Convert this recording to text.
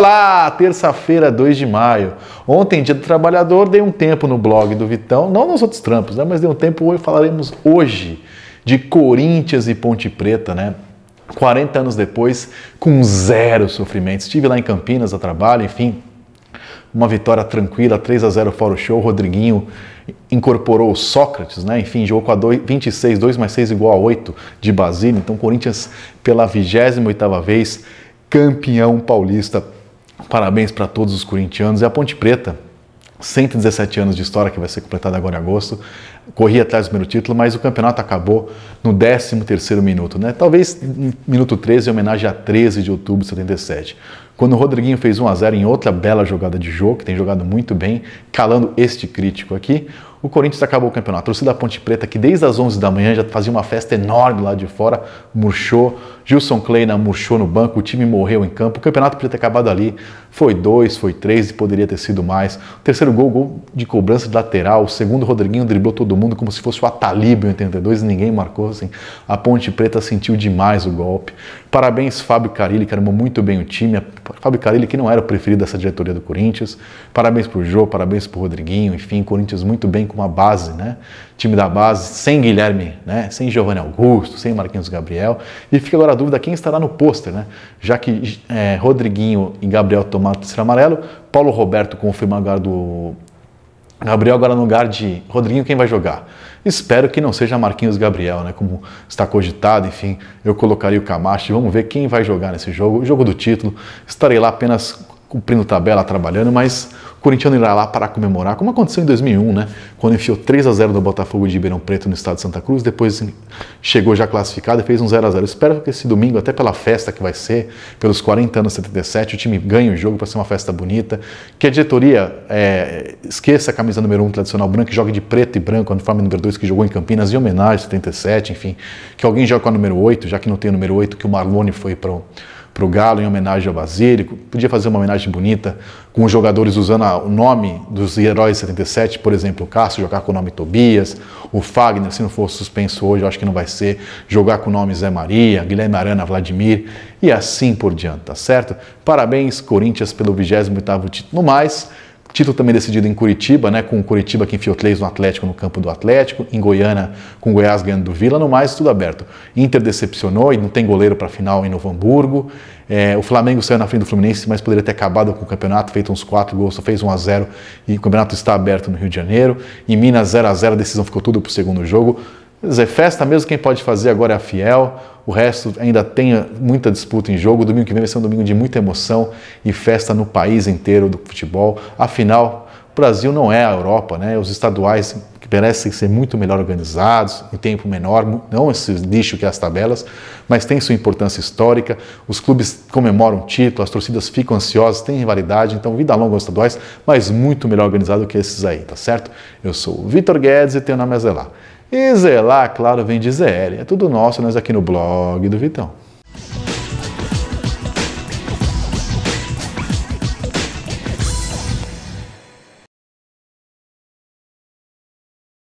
Olá, terça-feira, 2 de maio. Ontem, dia do trabalhador, dei um tempo no blog do Vitão, não nos outros trampos, né? mas dei um tempo e falaremos hoje de Corinthians e Ponte Preta, né? 40 anos depois, com zero sofrimento. Estive lá em Campinas a trabalho, enfim, uma vitória tranquila, 3 a 0 fora o show. Rodriguinho incorporou o Sócrates, né? Enfim, jogou com a 2, 26, 2 mais 6 igual a 8 de Basílio. Então, Corinthians, pela 28 vez, campeão paulista Parabéns para todos os corintianos. E é a Ponte Preta, 117 anos de história que vai ser completada agora em agosto. Corri atrás do primeiro título, mas o campeonato acabou no 13 terceiro minuto, né? Talvez hum, minuto 13 em homenagem a 13 de outubro de 77. Quando o Rodriguinho fez 1 a 0 em outra bela jogada de jogo, que tem jogado muito bem, calando este crítico aqui, o Corinthians acabou o campeonato. Trouxe torcida da Ponte Preta, que desde as 11 da manhã já fazia uma festa enorme lá de fora, murchou. Gilson Kleina murchou no banco, o time morreu em campo. O campeonato podia ter acabado ali. Foi dois, foi três e poderia ter sido mais. O terceiro gol, gol de cobrança de lateral. O segundo, o Rodriguinho driblou todo mundo como se fosse o Atalib em 82 e ninguém marcou. Assim. A Ponte Preta sentiu demais o golpe. Parabéns, Fábio Carilli, que armou muito bem o time. Fábio Carilli, que não era o preferido dessa diretoria do Corinthians. Parabéns para o Jô, parabéns para o Rodriguinho, enfim, Corinthians muito bem com a base, né? Time da base, sem Guilherme, né? Sem Giovanni Augusto, sem Marquinhos Gabriel. E fica agora a dúvida quem estará no pôster, né? Já que é, Rodriguinho e Gabriel tomaram o terceiro amarelo, Paulo Roberto confirma agora do Gabriel agora no lugar de Rodriguinho, quem vai jogar? Espero que não seja Marquinhos Gabriel, né? Como está cogitado, enfim, eu colocaria o Camacho. Vamos ver quem vai jogar nesse jogo, o jogo do título. Estarei lá apenas cumprindo tabela, trabalhando, mas o corintiano irá lá para comemorar, como aconteceu em 2001, né? Quando enfiou 3 a 0 do Botafogo de Ribeirão Preto no estado de Santa Cruz, depois chegou já classificado e fez um 0 a 0. Espero que esse domingo, até pela festa que vai ser, pelos 40 anos 77, o time ganhe o jogo para ser uma festa bonita, que a diretoria é, esqueça a camisa número 1 tradicional branca e jogue de preto e branco, a uniforme número 2 que jogou em Campinas em homenagem 77, enfim, que alguém jogue com a número 8, já que não tem o número 8 que o Marlone foi para para o Galo em homenagem ao Basílico. Podia fazer uma homenagem bonita com os jogadores usando o nome dos heróis 77, por exemplo, o Cássio jogar com o nome Tobias, o Fagner, se não for suspenso hoje, eu acho que não vai ser, jogar com o nome Zé Maria, Guilherme Arana, Vladimir e assim por diante, tá certo? Parabéns, Corinthians, pelo 28º título. No mais, Título também decidido em Curitiba, né, com o Curitiba que enfiou três no Atlético no campo do Atlético, em Goiânia com o Goiás ganhando do Vila, no mais tudo aberto. Inter decepcionou e não tem goleiro para a final em Novo Hamburgo. É, o Flamengo saiu na frente do Fluminense, mas poderia ter acabado com o campeonato, feito uns quatro gols, só fez 1 a 0 e o campeonato está aberto no Rio de Janeiro. Em Minas 0 a 0 a decisão ficou tudo para o segundo jogo. Quer dizer, festa mesmo quem pode fazer agora é a Fiel. O resto ainda tem muita disputa em jogo. domingo que vem vai ser um domingo de muita emoção e festa no país inteiro do futebol. Afinal, o Brasil não é a Europa, né? Os estaduais que merecem ser muito melhor organizados, em tempo menor, não esse lixo que é as tabelas, mas tem sua importância histórica. Os clubes comemoram título, as torcidas ficam ansiosas, tem rivalidade, então vida longa aos estaduais, mas muito melhor organizado que esses aí, tá certo? Eu sou o Vitor Guedes e tenho na lá e zelar, claro, vem de ZL. É tudo nosso, nós aqui no blog do Vitão.